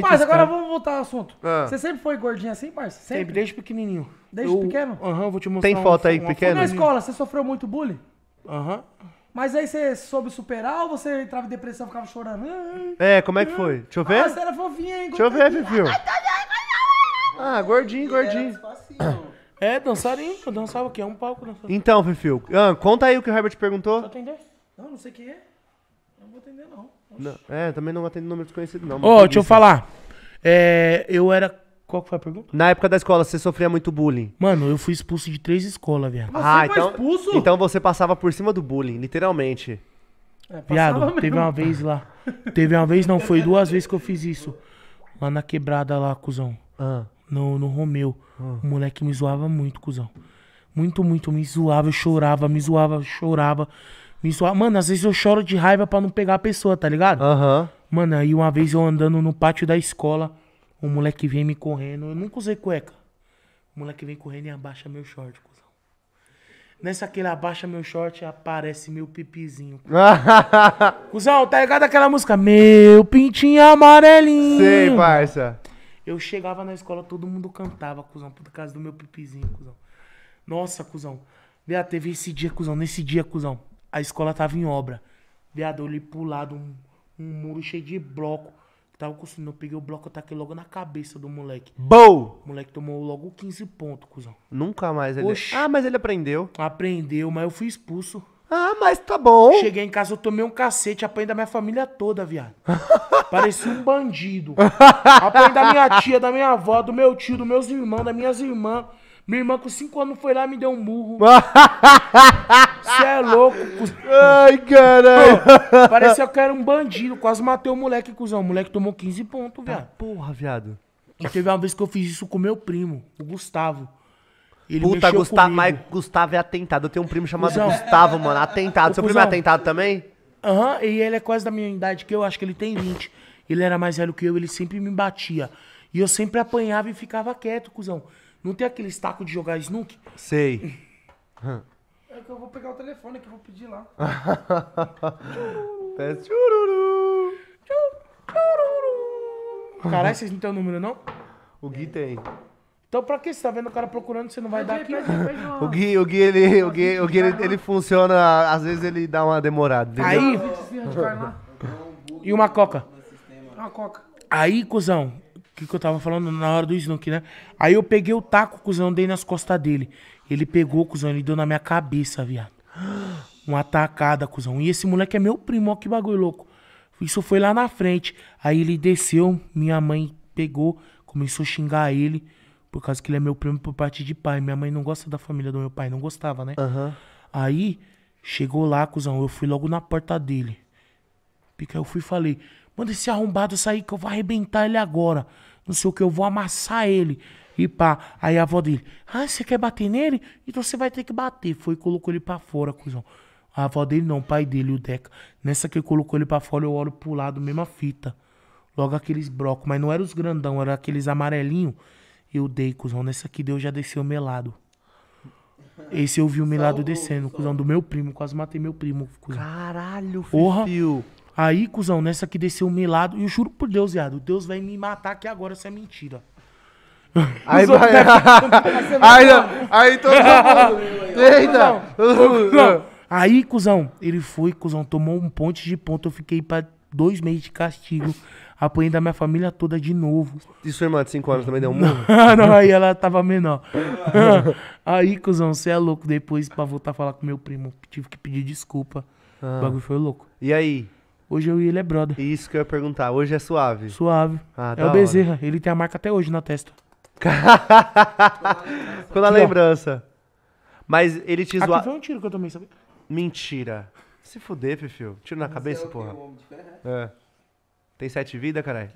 doente. Mas agora vamos voltar ao assunto. Ah. Você sempre foi gordinho assim, parceiro? Sempre? sempre, desde pequenininho. Desde eu... pequeno? Aham, uhum, vou te mostrar. Tem foto um, aí, um, pequeno? Na escola, você sofreu muito bullying? Aham. Uhum. Mas aí você soube superar ou você entrava em depressão e ficava chorando? É, como é que foi? Deixa eu ver. Ah, era fofinha, hein? Deixa eu ver, Fifio. Tá, ah, gordinho, gordinho. É, dançarinho, eu dançava aqui, é um palco. dançando. Então, Fifio, ah, conta aí o que o Herbert perguntou. Não, não sei o que é. Não vou atender, não. não. É, também não atendo número desconhecido, não. Ô, oh, deixa eu falar. É, eu era. Qual que foi a pergunta? Na época da escola, você sofria muito bullying. Mano, eu fui expulso de três escolas, viado. ah, então, expulso? Então você passava por cima do bullying, literalmente. É, viado, mesmo. teve uma vez lá. Teve uma vez, não, foi duas vezes que eu fiz isso. Lá na quebrada lá, cuzão. Ah. No, no Romeu. Ah. O moleque me zoava muito, cuzão. Muito, muito, me zoava, eu chorava, me zoava, chorava me ah, Mano, às vezes eu choro de raiva pra não pegar a pessoa, tá ligado? Aham. Mano, aí uma vez eu andando no pátio da escola, o moleque vem me correndo. Eu nunca usei cueca. O moleque vem correndo e abaixa meu short, cuzão. Nessa que ele abaixa meu short, aparece meu pipizinho. cuzão, tá ligado aquela música? Meu pintinho amarelinho. Sei, parça. Eu chegava na escola, todo mundo cantava, cuzão, por causa do meu pipizinho, cuzão. Nossa, cuzão. Vê, TV esse dia, cuzão, nesse dia, cuzão a escola tava em obra. Viado, eu olhei pro lado, um, um muro cheio de bloco. Tava cuspindo, eu peguei o bloco, eu taquei logo na cabeça do moleque. Bow! O moleque tomou logo 15 pontos, cuzão. Nunca mais ele. Oxi. Ah, mas ele aprendeu. Aprendeu, mas eu fui expulso. Ah, mas tá bom. Cheguei em casa, eu tomei um cacete, apanhei da minha família toda, viado. Parecia um bandido. Apanhei da minha tia, da minha avó, do meu tio, dos meus irmãos, das minhas irmãs. Minha irmã com 5 anos foi lá e me deu um murro. Você é louco, cuzão. Ai, caralho. Pô, parecia que eu era um bandido. Quase matei o moleque, cuzão. O moleque tomou 15 pontos, tá, viado. porra, viado. E teve uma vez que eu fiz isso com meu primo, o Gustavo. Ele Puta, Gustavo, mas Gustavo é atentado. Eu tenho um primo chamado Gustavo, mano. Atentado. Seu primo é atentado também? Aham, uhum, e ele é quase da minha idade, que eu acho que ele tem 20. Ele era mais velho que eu, ele sempre me batia. E eu sempre apanhava e ficava quieto, cuzão. Não tem aquele estaco de jogar snook? Sei. é que eu vou pegar o telefone que eu vou pedir lá. Pés. Tchururu. Tchururu. Caralho, vocês não têm o número, não? O Gui tem. Então pra que você tá vendo o cara procurando, você não vai dar aqui? O Gui, o Gui, ele, o Gui, o Gui ele, ele funciona, às vezes ele dá uma demorada. entendeu? Aí. E uma coca. Uma coca. Aí, cuzão, que, que eu tava falando na hora do Snook, né? Aí eu peguei o taco, cuzão, dei nas costas dele. Ele pegou, cuzão, ele deu na minha cabeça, viado. Uma atacada, cuzão. E esse moleque é meu primo, ó, que bagulho louco. Isso foi lá na frente. Aí ele desceu, minha mãe pegou, começou a xingar ele, por causa que ele é meu primo por parte de pai. Minha mãe não gosta da família do meu pai, não gostava, né? Uhum. Aí, chegou lá, cuzão, eu fui logo na porta dele. Pica, eu fui e falei, Manda esse arrombado sair que eu vou arrebentar ele agora. Não sei o que, eu vou amassar ele. E pá, aí a avó dele, ah, você quer bater nele? Então você vai ter que bater. Foi e colocou ele pra fora, cuzão. A avó dele não, o pai dele, o Deca. Nessa que colocou ele pra fora, eu olho pro lado, mesma fita. Logo aqueles brocos, mas não eram os grandão, era aqueles amarelinhos. Eu dei, cuzão. Nessa que deu, já desceu melado. Esse eu vi o melado descendo, cuzão, do meu primo. Quase matei meu primo, cuzão. Caralho, filho. Porra. Aí, cuzão, nessa que desceu melado. E eu juro por Deus, viado. Deus vai me matar aqui agora, isso é mentira. Aí vai. Né? aí, não. aí todo mundo. Eita. Aí, cuzão, ele foi, cuzão, tomou um ponte de ponto. Eu fiquei pra dois meses de castigo. apoiando a minha família toda de novo. E sua irmã de 5 anos também deu um não, aí ela tava menor. aí, cuzão, você é louco. Depois, pra voltar a falar com meu primo, tive que pedir desculpa. Ah. O bagulho foi louco. E aí? Hoje eu e ele é brother. Isso que eu ia perguntar. Hoje é suave? Suave. Ah, é o Bezerra. Hora. Ele tem a marca até hoje na testa. Quando a lembrança. Mas ele te zoava. foi um tiro que eu tomei, sabe? Mentira. Se fuder, Fifio. Tiro na cabeça, é porra. Né? É. Tem sete vidas, caralho?